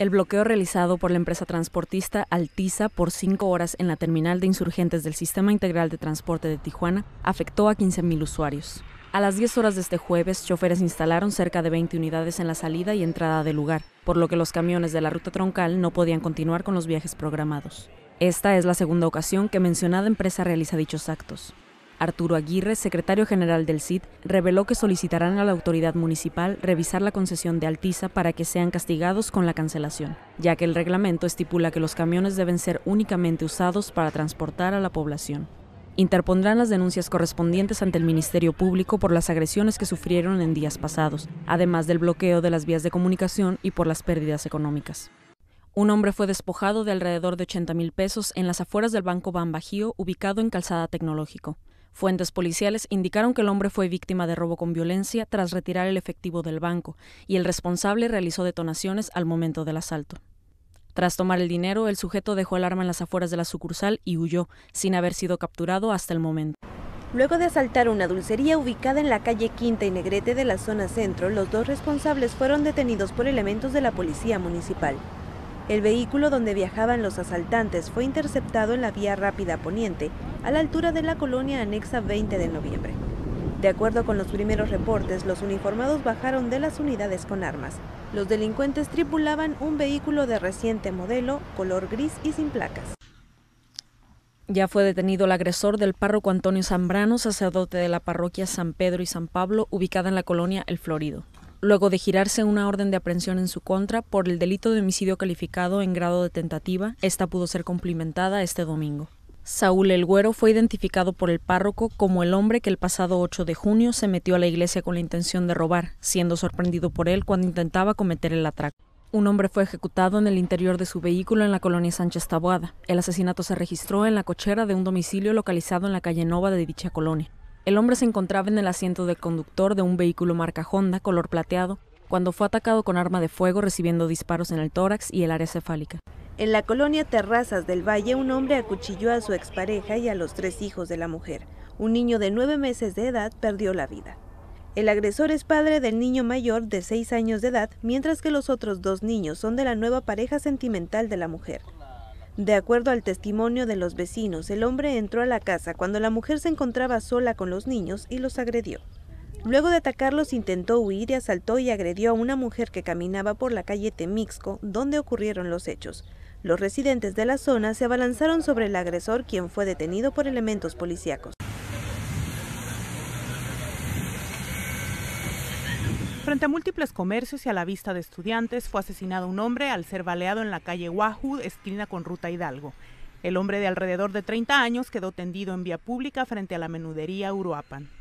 el bloqueo realizado por la empresa transportista Altiza por cinco horas en la terminal de insurgentes del Sistema Integral de Transporte de Tijuana afectó a 15.000 usuarios. A las 10 horas de este jueves, choferes instalaron cerca de 20 unidades en la salida y entrada del lugar, por lo que los camiones de la ruta troncal no podían continuar con los viajes programados. Esta es la segunda ocasión que mencionada empresa realiza dichos actos. Arturo Aguirre, secretario general del CID, reveló que solicitarán a la autoridad municipal revisar la concesión de Altiza para que sean castigados con la cancelación, ya que el reglamento estipula que los camiones deben ser únicamente usados para transportar a la población. Interpondrán las denuncias correspondientes ante el Ministerio Público por las agresiones que sufrieron en días pasados, además del bloqueo de las vías de comunicación y por las pérdidas económicas. Un hombre fue despojado de alrededor de 80 mil pesos en las afueras del Banco Bajío, ubicado en Calzada Tecnológico. Fuentes policiales indicaron que el hombre fue víctima de robo con violencia tras retirar el efectivo del banco y el responsable realizó detonaciones al momento del asalto. Tras tomar el dinero, el sujeto dejó el arma en las afueras de la sucursal y huyó, sin haber sido capturado hasta el momento. Luego de asaltar una dulcería ubicada en la calle Quinta y Negrete de la zona centro, los dos responsables fueron detenidos por elementos de la policía municipal. El vehículo donde viajaban los asaltantes fue interceptado en la vía rápida poniente a la altura de la colonia anexa 20 de noviembre. De acuerdo con los primeros reportes, los uniformados bajaron de las unidades con armas. Los delincuentes tripulaban un vehículo de reciente modelo, color gris y sin placas. Ya fue detenido el agresor del párroco Antonio Zambrano, sacerdote de la parroquia San Pedro y San Pablo, ubicada en la colonia El Florido, luego de girarse una orden de aprehensión en su contra por el delito de homicidio calificado en grado de tentativa. Esta pudo ser cumplimentada este domingo. Saúl el Güero fue identificado por el párroco como el hombre que el pasado 8 de junio se metió a la iglesia con la intención de robar, siendo sorprendido por él cuando intentaba cometer el atraco. Un hombre fue ejecutado en el interior de su vehículo en la colonia Sánchez Taboada. El asesinato se registró en la cochera de un domicilio localizado en la calle Nova de dicha colonia. El hombre se encontraba en el asiento del conductor de un vehículo marca Honda color plateado, cuando fue atacado con arma de fuego recibiendo disparos en el tórax y el área cefálica. En la colonia Terrazas del Valle, un hombre acuchilló a su expareja y a los tres hijos de la mujer. Un niño de nueve meses de edad perdió la vida. El agresor es padre del niño mayor de seis años de edad, mientras que los otros dos niños son de la nueva pareja sentimental de la mujer. De acuerdo al testimonio de los vecinos, el hombre entró a la casa cuando la mujer se encontraba sola con los niños y los agredió. Luego de atacarlos intentó huir y asaltó y agredió a una mujer que caminaba por la calle Temixco, donde ocurrieron los hechos. Los residentes de la zona se abalanzaron sobre el agresor, quien fue detenido por elementos policíacos. Frente a múltiples comercios y a la vista de estudiantes, fue asesinado un hombre al ser baleado en la calle Wahoo, esquina con Ruta Hidalgo. El hombre de alrededor de 30 años quedó tendido en vía pública frente a la menudería Uruapan.